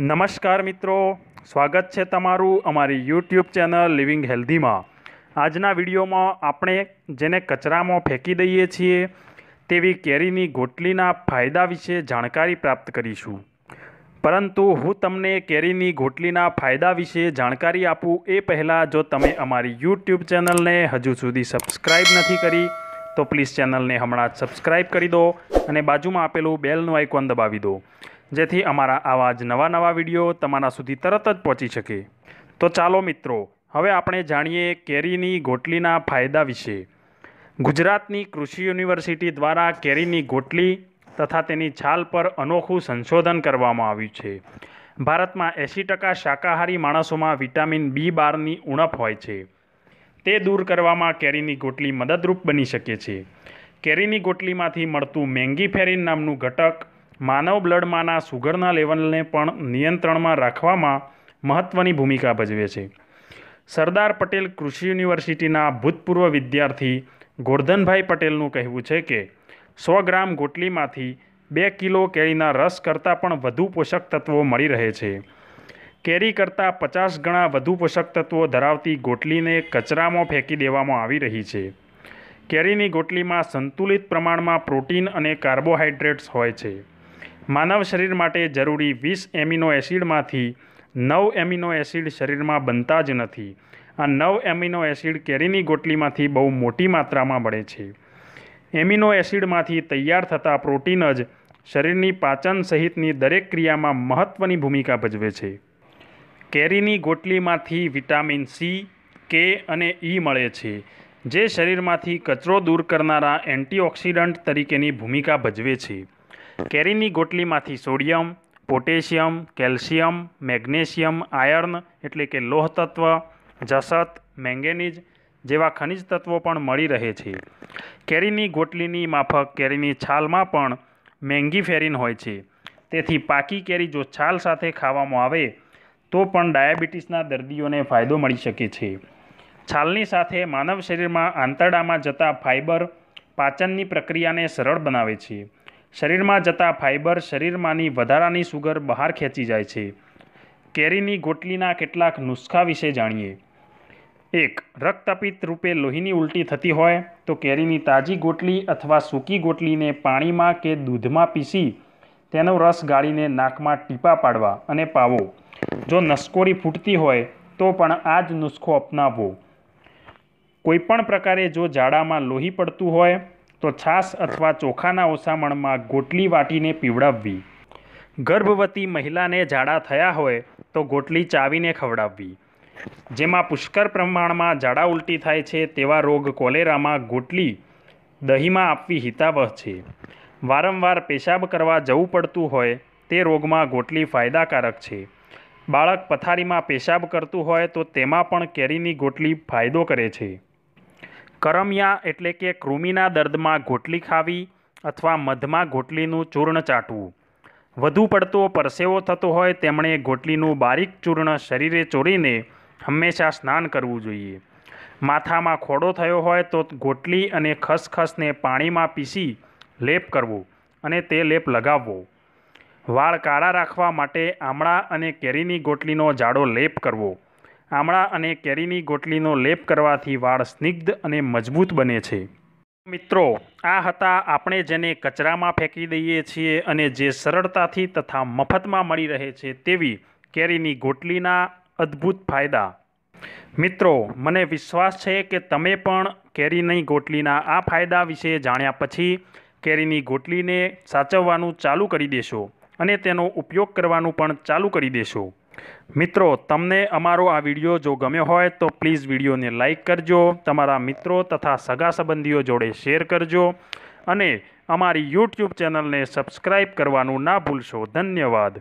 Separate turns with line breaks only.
નમસ્કાર મિત્રો સ્વાગત છે તમારું અમારી યુટ્યુબ ચેનલ લિવિંગ હેલ્ધીમાં આજના વિડીયોમાં આપણે જેને કચરામાં ફેંકી દઈએ છીએ તેવી કેરીની ગોટલીના ફાયદા વિશે જાણકારી પ્રાપ્ત કરીશું પરંતુ હું તમને કેરીની ગોટલીના ફાયદા વિશે જાણકારી આપું એ પહેલાં જો તમે અમારી યુટ્યુબ ચેનલને હજુ સુધી સબસ્ક્રાઈબ નથી કરી તો પ્લીઝ ચેનલને હમણાં જ સબસ્ક્રાઈબ કરી દો અને બાજુમાં આપેલું બેલનું આઇકોન દબાવી દો જેથી અમારા આવા જ નવા નવા વિડીયો તમારા સુધી તરત જ પહોંચી શકે તો ચાલો મિત્રો હવે આપણે જાણીએ કેરીની ગોટલીના ફાયદા વિશે ગુજરાતની કૃષિ યુનિવર્સિટી દ્વારા કેરીની ગોટલી તથા તેની છાલ પર અનોખું સંશોધન કરવામાં આવ્યું છે ભારતમાં એંસી ટકા શાકાહારી માણસોમાં વિટામિન બી બારની ઉણપ હોય છે તે દૂર કરવામાં કેરીની ગોટલી મદદરૂપ બની શકે છે કેરીની ગોટલીમાંથી મળતું મેંગીફેરિન નામનું ઘટક માનવ બ્લડમાંના સુગરના લેવલને પણ નિયંત્રણમાં રાખવામાં મહત્ત્વની ભૂમિકા ભજવે છે સરદાર પટેલ કૃષિ યુનિવર્સિટીના ભૂતપૂર્વ વિદ્યાર્થી ગોરધનભાઈ પટેલનું કહેવું છે કે સો ગ્રામ ગોટલીમાંથી બે કિલો કેરીના રસ કરતાં પણ વધુ પોષક તત્વો મળી રહે છે કેરી કરતાં પચાસ ગણા વધુ પોષક તત્વો ધરાવતી ગોટલીને કચરામાં ફેંકી દેવામાં આવી રહી છે કેરીની ગોટલીમાં સંતુલિત પ્રમાણમાં પ્રોટીન અને કાર્બોહાઈડ્રેટ્સ હોય છે માનવ શરીર માટે જરૂરી વીસ એમિનો એસિડમાંથી નવ એમિનો એસિડ શરીરમાં બનતા જ નથી આ નવ એમિનો એસિડ કેરીની ગોટલીમાંથી બહુ મોટી માત્રામાં મળે છે એમિનો એસિડમાંથી તૈયાર થતા પ્રોટીન જ શરીરની પાચન સહિતની દરેક ક્રિયામાં મહત્ત્વની ભૂમિકા ભજવે છે કેરીની ગોટલીમાંથી વિટામિન સી કે અને ઈ મળે છે જે શરીરમાંથી કચરો દૂર કરનારા એન્ટીઓક્સિડન્ટ તરીકેની ભૂમિકા ભજવે છે કેરીની ગોટલીમાંથી sodium potassium calcium magnesium iron એટલે કે લોહ તત્વ જસત મેંગેનીઝ જેવા ખનિજ તત્વો પણ મળી રહે છે કેરીની ગોટલીની માફક કેરીની છાલમાં પણ મેંગીફેરિન હોય છે તેથી પાકી કેરી જો છાલ સાથે ખાવામાં આવે તો પણ ડાયાબિટીસના દર્દીઓને ફાયદો મળી શકે છે છાલની સાથે માનવ શરીરમાં આંતરડામાં જતા ફાઇબર પાચનની પ્રક્રિયાને સરળ બનાવે છે શરીરમાં જતા ફાઇબર શરીરમાંની વધારાની સુગર બહાર ખેંચી જાય છે કેરીની ગોટલીના કેટલાક નુસ્ખા વિશે જાણીએ એક રક્તપિત રૂપે લોહીની ઉલટી થતી હોય તો કેરીની તાજી ગોટલી અથવા સૂકી ગોટલીને પાણીમાં કે દૂધમાં પીસી તેનો રસ ગાળીને નાકમાં ટીપા પાડવા અને પાવો જો નસકોરી ફૂટતી હોય તો પણ આ જ નુસ્ખો અપનાવવો કોઈપણ પ્રકારે જો ઝાડામાં લોહી પડતું હોય તો છાશ અથવા ચોખાના ઓસામણમાં ગોટલી વાટીને પીવડાવવી ગર્ભવતી મહિલાને ઝાડા થયા હોય તો ગોટલી ચાવીને ખવડાવવી જેમાં પુષ્કળ પ્રમાણમાં ઝાડા ઉલટી થાય છે તેવા રોગ કોલેરામાં ગોટલી દહીંમાં આપવી હિતાવહ છે વારંવાર પેશાબ કરવા જવું પડતું હોય તે રોગમાં ગોટલી ફાયદાકારક છે બાળક પથારીમાં પેશાબ કરતું હોય તો તેમાં પણ કેરીની ગોટલી ફાયદો કરે છે કરમિયા એટલે કે કૃમિના દર્દમાં ગોટલી ખાવી અથવા મધમાં ગોટલીનું ચૂર્ણ ચાટવું વધુ પડતો પરસેવો થતો હોય તેમણે ગોટલીનું બારીક ચૂર્ણ શરીરે ચોરીને હંમેશા સ્નાન કરવું જોઈએ માથામાં ખોડો થયો હોય તો ગોટલી અને ખસખસને પાણીમાં પીસી લેપ કરવો અને તે લેપ લગાવવો વાળ કાળા રાખવા માટે આમળા અને કેરીની ગોટલીનો જાડો લેપ કરવો આમળા અને કેરીની ગોટલીનો લેપ કરવાથી વાળ સ્નિગ્ધ અને મજબૂત બને છે મિત્રો આ હતા આપણે જેને કચરામાં ફેંકી દઈએ છીએ અને જે સરળતાથી તથા મફતમાં મળી રહે છે તેવી કેરીની ગોટલીના અદ્ભુત ફાયદા મિત્રો મને વિશ્વાસ છે કે તમે પણ કેરીની ગોટલીના આ ફાયદા વિશે જાણ્યા પછી કેરીની ગોટલીને સાચવવાનું ચાલુ કરી દેશો અને તેનો ઉપયોગ કરવાનું પણ ચાલુ કરી દેશો મિત્રો તમને અમારો આ વિડીયો જો ગમ્યો હોય તો પ્લીઝ વિડીયોને લાઇક કરજો તમારા મિત્રો તથા સગા સંબંધીઓ જોડે શેર કરજો અને અમારી યુટ્યુબ ચેનલને સબસ્ક્રાઈબ કરવાનું ના ભૂલશો ધન્યવાદ